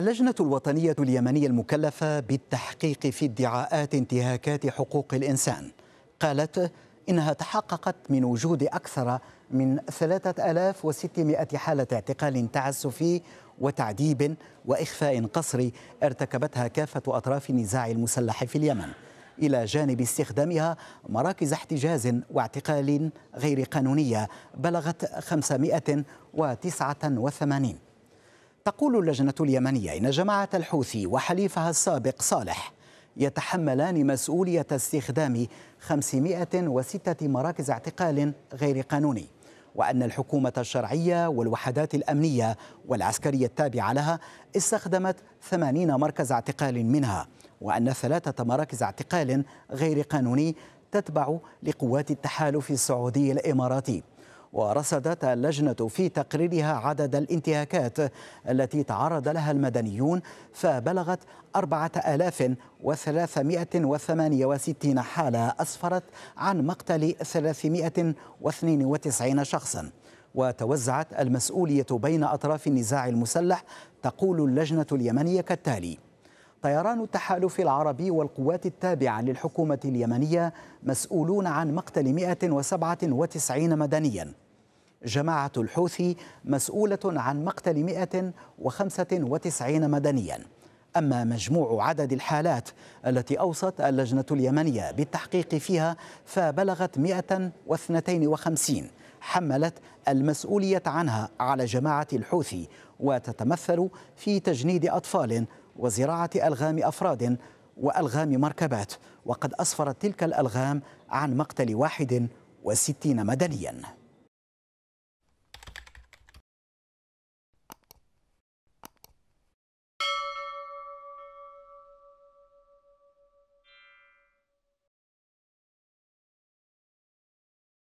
اللجنة الوطنية اليمنية المكلفة بالتحقيق في ادعاءات انتهاكات حقوق الإنسان قالت إنها تحققت من وجود أكثر من 3600 حالة اعتقال تعسفي وتعذيب وإخفاء قسري ارتكبتها كافة أطراف النزاع المسلح في اليمن إلى جانب استخدامها مراكز احتجاز واعتقال غير قانونية بلغت 589 تقول اللجنة اليمنية إن جماعة الحوثي وحليفها السابق صالح يتحملان مسؤولية استخدام 506 مراكز اعتقال غير قانوني وأن الحكومة الشرعية والوحدات الأمنية والعسكرية التابعة لها استخدمت 80 مركز اعتقال منها وأن ثلاثة مراكز اعتقال غير قانوني تتبع لقوات التحالف السعودي الإماراتي ورصدت اللجنة في تقريرها عدد الانتهاكات التي تعرض لها المدنيون فبلغت 4368 حالة أسفرت عن مقتل 392 شخصا وتوزعت المسؤولية بين أطراف النزاع المسلح تقول اللجنة اليمنية كالتالي طيران التحالف العربي والقوات التابعة للحكومة اليمنية مسؤولون عن مقتل 197 مدنيا جماعة الحوثي مسؤولة عن مقتل 195 مدنيا أما مجموع عدد الحالات التي أوصت اللجنة اليمنية بالتحقيق فيها فبلغت 152 حملت المسؤولية عنها على جماعة الحوثي وتتمثل في تجنيد أطفال وزراعة ألغام أفراد وألغام مركبات وقد أسفرت تلك الألغام عن مقتل واحد وستين مدنياً